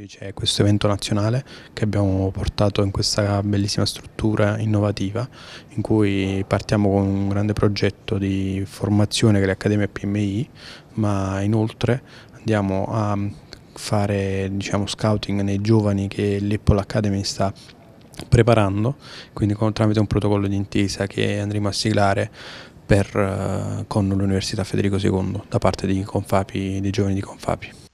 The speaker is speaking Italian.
Oggi c'è questo evento nazionale che abbiamo portato in questa bellissima struttura innovativa in cui partiamo con un grande progetto di formazione che è l'Accademia PMI, ma inoltre andiamo a fare diciamo, scouting nei giovani che l'Apple Academy sta preparando, quindi con, tramite un protocollo di intesa che andremo a siglare per, eh, con l'Università Federico II da parte di Confapi, dei giovani di Confapi.